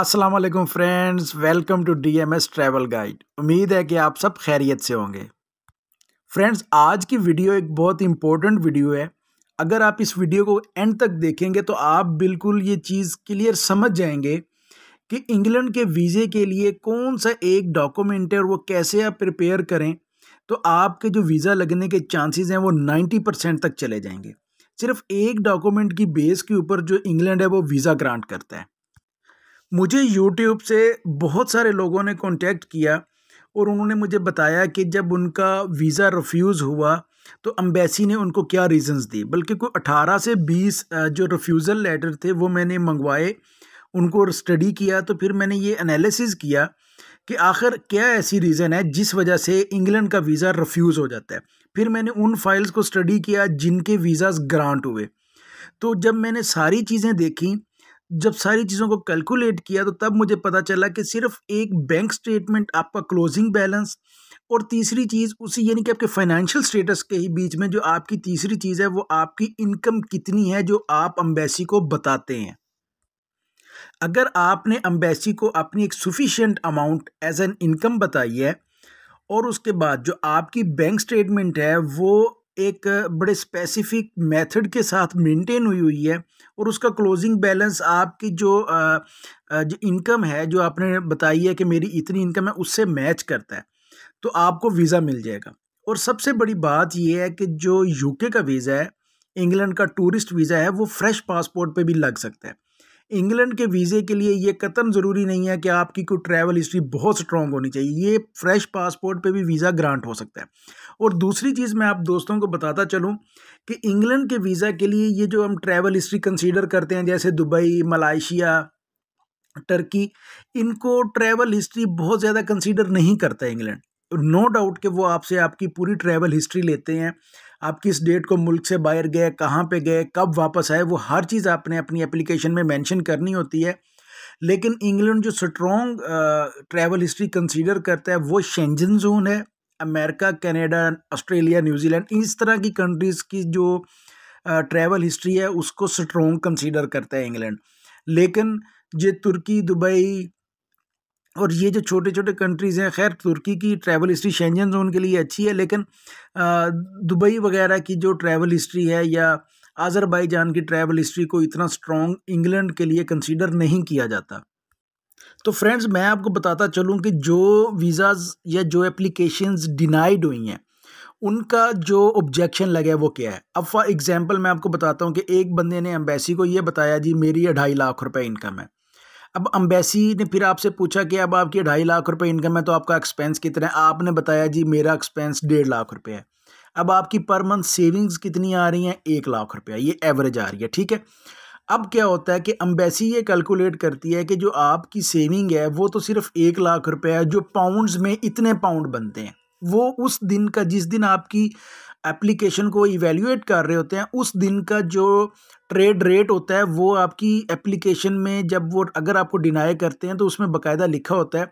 Aslam friends welcome to D M S travel guide उम्मीद है कि आप सब खैरियत से होंगे फ्रेंड्स आज की वीडियो एक बहुत इंपॉर्टेंट वीडियो है अगर आप इस वीडियो को एंड तक देखेंगे तो आप बिल्कुल ये चीज़ क्लियर समझ जाएंगे कि इंग्लैंड के वीज़े के लिए कौन सा एक डॉक्यूमेंट है और वो कैसे आप प्रिपेयर करें तो आपके जो वीज़ा लगने के चांसेस हैं वो नाइन्टी परसेंट तक चले जाएंगे सिर्फ एक डॉक्यूमेंट की बेस के ऊपर जो इंग्लैंड है वो वीज़ा ग्रांट करता है मुझे यूट्यूब से बहुत सारे लोगों ने कॉन्टेक्ट किया और उन्होंने मुझे बताया कि जब उनका वीज़ा रिफ्यूज़ हुआ तो अम्बेसी ने उनको क्या रीज़न्स दी बल्कि कोई अठारह से बीस जो रिफ्यूज़ल लेटर थे वो मैंने मंगवाए उनको स्टडी किया तो फिर मैंने ये एनालिसिस किया कि आखिर क्या ऐसी रीज़न है जिस वजह से इंग्लैंड का वीज़ा रिफ्यूज़ हो जाता है फिर मैंने उन फाइल्स को स्टडी किया जिनके वीज़ाज़ ग्रांट हुए तो जब मैंने सारी चीज़ें देखी जब सारी चीज़ों को कैलकुलेट किया तो तब मुझे पता चला कि सिर्फ एक बैंक स्टेटमेंट आपका क्लोजिंग बैलेंस और तीसरी चीज़ उसी यानी कि आपके फाइनेंशियल स्टेटस के ही बीच में जो आपकी तीसरी चीज़ है वो आपकी इनकम कितनी है जो आप अम्बेसी को बताते हैं अगर आपने अम्बेसी को अपनी एक sufficient amount as an income बताई है और उसके बाद जो आपकी बैंक स्टेटमेंट है वो एक बड़े स्पेसिफिक मेथड के साथ मेंटेन हुई हुई है और उसका क्लोजिंग बैलेंस आपकी जो जो इनकम है जो आपने बताई है कि मेरी इतनी इनकम है उससे मैच करता है तो आपको वीज़ा मिल जाएगा और सबसे बड़ी बात यह है कि जो यूके का वीज़ा है इंग्लैंड का टूरिस्ट वीज़ा है वो फ्रेश पासपोर्ट पे भी लग सकता है इंग्लैंड के वीज़े के लिए ये कतन ज़रूरी नहीं है कि आपकी कोई ट्रैवल हिस्ट्री बहुत स्ट्रॉग होनी चाहिए ये फ्रेश पासपोर्ट पे भी वीज़ा ग्रांट हो सकता है और दूसरी चीज़ मैं आप दोस्तों को बताता चलूँ कि इंग्लैंड के वीज़ा के लिए ये जो हम ट्रैवल हिस्ट्री कंसिडर करते हैं जैसे दुबई मलाइशिया टर्की इनको ट्रैवल हिस्ट्री बहुत ज़्यादा कंसिडर नहीं करता इंग्लैंड नो डाउट कि वो आपसे आपकी पूरी ट्रैवल हिस्ट्री लेते हैं आप किस डेट को मुल्क से बाहर गए कहाँ पे गए कब वापस आए वो हर चीज़ आपने अपनी एप्लीकेशन में मेंशन करनी होती है लेकिन इंग्लैंड जो स्ट्रॉन्ग ट्रैवल हिस्ट्री कंसीडर करता है वो शेंजन जोन है अमेरिका कनाडा ऑस्ट्रेलिया न्यूजीलैंड इस तरह की कंट्रीज़ की जो ट्रैवल हिस्ट्री है उसको स्ट्रॉन्ग कंसीडर करता है इंग्लैंड लेकिन ये तुर्की दुबई और ये जो छोटे छोटे कंट्रीज़ हैं खैर तुर्की की ट्रैवल हिस्ट्री शेंजन जोन के लिए अच्छी है लेकिन दुबई वगैरह की जो ट्रैवल हिस्ट्री है या आज़रबाईजान की ट्रैवल हिस्ट्री को इतना स्ट्रॉन्ग इंग्लैंड के लिए कंसीडर नहीं किया जाता तो फ्रेंड्स मैं आपको बताता चलूँ कि जो वीज़ाज़ या जो एप्लीकेशंस डिनाइड हुई हैं उनका जो ऑब्जेक्शन लगे वो क्या है अब फॉर एग्ज़ाम्पल मैं आपको बताता हूँ कि एक बंदे ने एम्बेसी को ये बताया जी मेरी अढ़ाई लाख रुपए इनकम है अब अम्बेसी ने फिर आपसे पूछा कि अब आपकी ढाई लाख रुपए इनकम है तो आपका एक्सपेंस कितना है आपने बताया जी मेरा एक्सपेंस डेढ़ लाख रुपए है अब आपकी पर मंथ सेविंग्स कितनी आ रही हैं एक लाख रुपया ये एवरेज आ रही है ठीक है अब क्या होता है कि अम्बेसी ये कैलकुलेट करती है कि जो आपकी सेविंग है वो तो सिर्फ एक लाख रुपया है जो पाउंड्स में इतने पाउंड बनते हैं वो उस दिन का जिस दिन आपकी एप्लीकेशन को इवेल्यूएट कर रहे होते हैं उस दिन का जो ट्रेड रेट होता है वो आपकी एप्लीकेशन में जब वो अगर आपको डिनाई करते हैं तो उसमें बकायदा लिखा होता है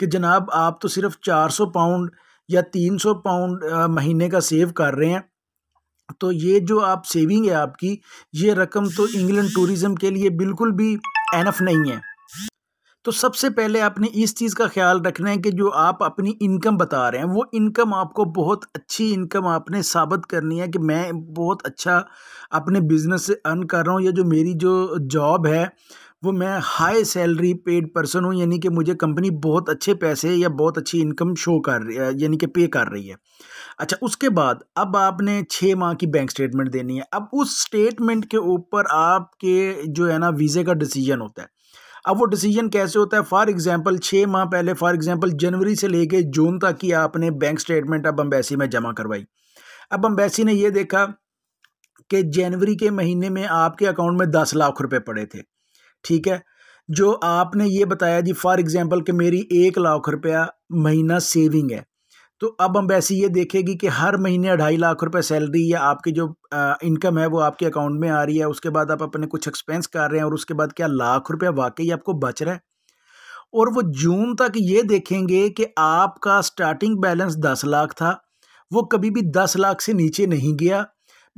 कि जनाब आप तो सिर्फ 400 पाउंड या 300 पाउंड महीने का सेव कर रहे हैं तो ये जो आप सेविंग है आपकी ये रकम तो इंग्लैंड टूरिज़म के लिए बिल्कुल भी एनफ नहीं है तो सबसे पहले आपने इस चीज़ का ख्याल रखना है कि जो आप अपनी इनकम बता रहे हैं वो इनकम आपको बहुत अच्छी इनकम आपने साबित करनी है कि मैं बहुत अच्छा अपने बिज़नेस से अर्न कर रहा हूँ या जो मेरी जो जॉब है वो मैं हाई सैलरी पेड पर्सन हूँ यानी कि मुझे कंपनी बहुत अच्छे पैसे या बहुत अच्छी इनकम शो कर रही है यानी कि पे कर रही है अच्छा उसके बाद अब आपने छः माह की बैंक स्टेटमेंट देनी है अब उस स्टेटमेंट के ऊपर आपके जो है ना वीज़े का डिसीजन होता है अब वो डिसीजन कैसे होता है फॉर एग्जांपल छः माह पहले फॉर एग्जांपल जनवरी से लेके जून तक की आपने बैंक स्टेटमेंट अब अम्बेसी में जमा करवाई अब अम्बेसी ने यह देखा कि जनवरी के महीने में आपके अकाउंट में दस लाख रुपये पड़े थे ठीक है जो आपने ये बताया जी फॉर एग्ज़ाम्पल कि मेरी एक लाख रुपया महीना सेविंग है तो अब अम्बेसी ये देखेगी कि हर महीने अढ़ाई लाख रुपए सैलरी या आपकी जो इनकम है वो आपके अकाउंट में आ रही है उसके बाद आप अपने कुछ एक्सपेंस कर रहे हैं और उसके बाद क्या लाख रुपया वाकई आपको बच रहा है और वो जून तक ये देखेंगे कि आपका स्टार्टिंग बैलेंस दस लाख था वो कभी भी दस लाख से नीचे नहीं गया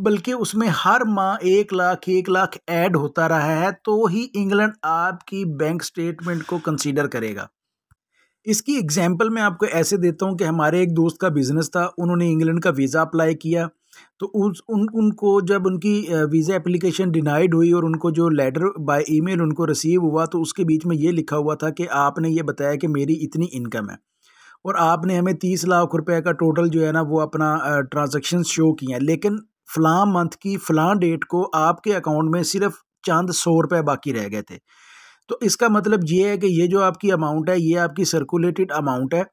बल्कि उसमें हर माह एक लाख एक लाख ऐड होता रहा है तो ही इंग्लैंड आपकी बैंक स्टेटमेंट को कंसीडर करेगा इसकी एग्जाम्पल मैं आपको ऐसे देता हूँ कि हमारे एक दोस्त का बिज़नेस था उन्होंने इंग्लैंड का वीज़ा अप्लाई किया तो उस उन उनको जब उनकी वीज़ा एप्लीकेशन डिनाइड हुई और उनको जो लेटर बाय ईमेल उनको रिसीव हुआ तो उसके बीच में ये लिखा हुआ था कि आपने ये बताया कि मेरी इतनी इनकम है और आपने हमें तीस लाख रुपए का टोटल जो है ना वो अपना ट्रांजेक्शन शो किया लेकिन फ़लाँ मंथ की फ़लाँ डेट को आपके अकाउंट में सिर्फ चंद सौ रुपये बाकी रह गए थे तो इसका मतलब ये है कि ये जो आपकी अमाउंट है ये आपकी सर्कुलेटेड अमाउंट है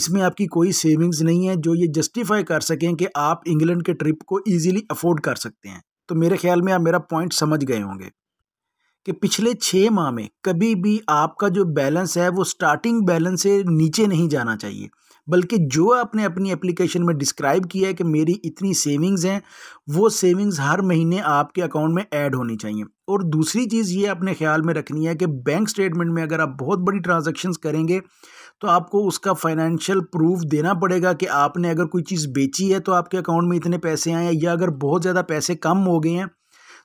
इसमें आपकी कोई सेविंग्स नहीं है जो ये जस्टिफाई कर सकें कि आप इंग्लैंड के ट्रिप को ईजिली अफोर्ड कर सकते हैं तो मेरे ख्याल में आप मेरा पॉइंट समझ गए होंगे कि पिछले छः माह में कभी भी आपका जो बैलेंस है वो स्टार्टिंग बैलेंस से नीचे नहीं जाना चाहिए बल्कि जो आपने अपनी एप्लीकेशन में डिस्क्राइब किया है कि मेरी इतनी सेविंग्स हैं वो सेविंग्स हर महीने आपके अकाउंट में ऐड होनी चाहिए और दूसरी चीज़ ये अपने ख्याल में रखनी है कि बैंक स्टेटमेंट में अगर आप बहुत बड़ी ट्रांजेक्शन करेंगे तो आपको उसका फाइनेंशियल प्रूफ देना पड़ेगा कि आपने अगर कोई चीज़ बेची है तो आपके अकाउंट में इतने पैसे आए हैं या अगर बहुत ज़्यादा पैसे कम हो गए हैं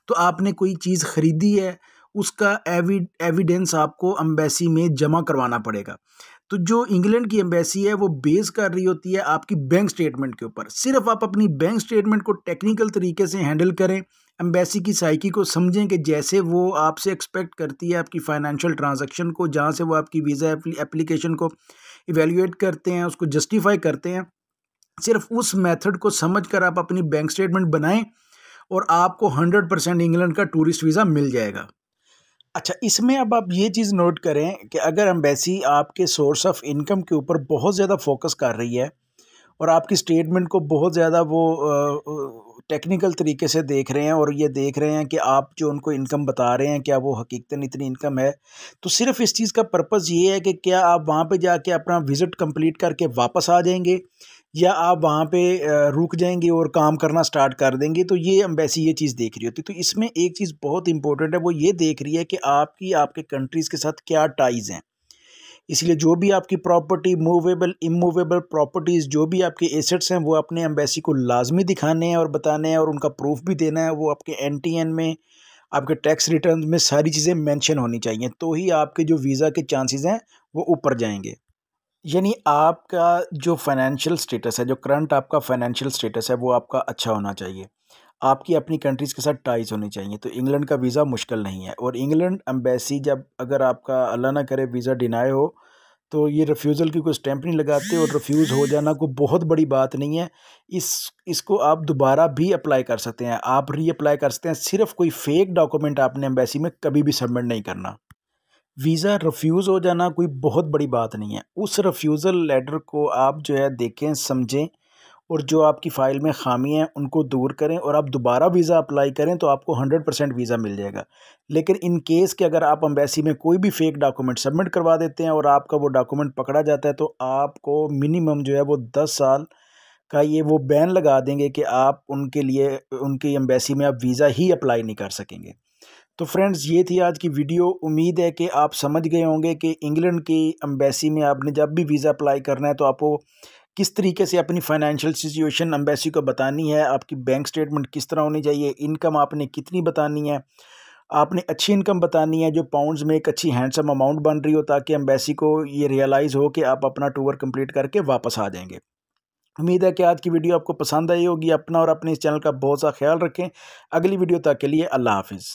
तो आपने कोई चीज़ ख़रीदी है उसका एविडेंस आपको अम्बेसी में जमा करवाना पड़ेगा तो जो इंग्लैंड की एम्बेसी है वो बेस कर रही होती है आपकी बैंक स्टेटमेंट के ऊपर सिर्फ आप अपनी बैंक स्टेटमेंट को टेक्निकल तरीके से हैंडल करें एम्बेसी की साइकी को समझें कि जैसे वो आपसे एक्सपेक्ट करती है आपकी फाइनेंशियल ट्रांजेक्शन को जहाँ से वो आपकी वीज़ा एप्लीकेशन को इवेल्यूएट करते हैं उसको जस्टिफाई करते हैं सिर्फ उस मेथड को समझ कर आप अपनी बैंक स्टेटमेंट बनाएं और आपको हंड्रेड परसेंट इंग्लैंड का टूरिस्ट वीज़ा मिल जाएगा अच्छा इसमें अब आप ये चीज़ नोट करें कि अगर एम्बेसी आपके सोर्स ऑफ इनकम के ऊपर बहुत ज़्यादा फोकस कर रही है और आपकी स्टेटमेंट को बहुत ज़्यादा वो टेक्निकल तरीके से देख रहे हैं और ये देख रहे हैं कि आप जो उनको इनकम बता रहे हैं क्या वो हकीकता इतनी इनकम है तो सिर्फ इस चीज़ का पर्पज़ ये है कि क्या आप वहाँ पे जाके अपना विज़िट कंप्लीट करके वापस आ जाएंगे या आप वहाँ पे रुक जाएंगे और काम करना स्टार्ट कर देंगे तो ये अम्बेसी ये चीज़ देख रही होती है तो इसमें एक चीज़ बहुत इंपॉर्टेंट है वो ये देख रही है कि आपकी आपके कंट्रीज़ के साथ क्या टाइज़ हैं इसलिए जो भी आपकी प्रॉपर्टी मूवेबल इमूवेबल प्रॉपर्टीज़ जो भी आपके एसेट्स हैं वो अपने अम्बेसी को लाजमी दिखाने हैं और बताने हैं और उनका प्रूफ भी देना है वो आपके एन टी एन में आपके टैक्स रिटर्न में सारी चीज़ें मैंशन होनी चाहिए तो ही आपके जो वीज़ा के चांसेज़ हैं वो ऊपर जाएंगे यानी आपका जो फाइनेंशियल स्टेटस है जो करंट आपका फाइनेंशियल स्टेटस है वो आपका अच्छा होना चाहिए आपकी अपनी कंट्रीज़ के साथ टाइज होनी चाहिए तो इंग्लैंड का वीज़ा मुश्किल नहीं है और इंग्लैंड एम्बेसी जब अगर आपका अल्लाह ना करे वीज़ा डिनाई हो तो ये रिफ्यूज़ल की कोई स्टैंप नहीं लगाते और रिफ्यूज़ हो जाना कोई बहुत बड़ी बात नहीं है इस इसको आप दोबारा भी अप्लाई कर सकते हैं आप रीअप्लाई कर सकते हैं सिर्फ कोई फेक डॉक्यूमेंट आपने एम्बेसी में कभी भी सबमिट नहीं करना वीज़ा रिफ्यूज़ हो जाना कोई बहुत बड़ी बात नहीं है उस रिफ्यूज़ल लेटर को आप जो है देखें समझें और जो आपकी फ़ाइल में खामी है उनको दूर करें और आप दोबारा वीज़ा अप्लाई करें तो आपको हंड्रेड परसेंट वीज़ा मिल जाएगा लेकिन इन केस के अगर आप अम्बेसी में कोई भी फेक डॉक्यूमेंट सबमिट करवा देते हैं और आपका वो डॉक्यूमेंट पकड़ा जाता है तो आपको मिनिमम जो है वो दस साल का ये वो बैन लगा देंगे कि आप उनके लिए उनकी अम्बेसी में आप वीज़ा ही अप्लाई नहीं कर सकेंगे तो फ्रेंड्स ये थी आज की वीडियो उम्मीद है कि आप समझ गए होंगे कि इंग्लैंड की अम्बेसी में आपने जब भी वीज़ा अप्लाई करना है तो आपको किस तरीके से अपनी फाइनेंशियल सिचुएशन अम्बेसी को बतानी है आपकी बैंक स्टेटमेंट किस तरह होनी चाहिए इनकम आपने कितनी बतानी है आपने अच्छी इनकम बतानी है जो पाउंड्स में एक अच्छी हैंडसम अमाउंट बन रही हो ताकि अम्बेसी को ये रियलाइज़ हो कि आप अपना टूर कम्प्लीट करके वापस आ जाएंगे उम्मीद है कि आज की वीडियो आपको पसंद आई होगी अपना और अपने इस चैनल का बहुत सा ख्याल रखें अगली वीडियो तक के लिए अल्लाह हाफिज़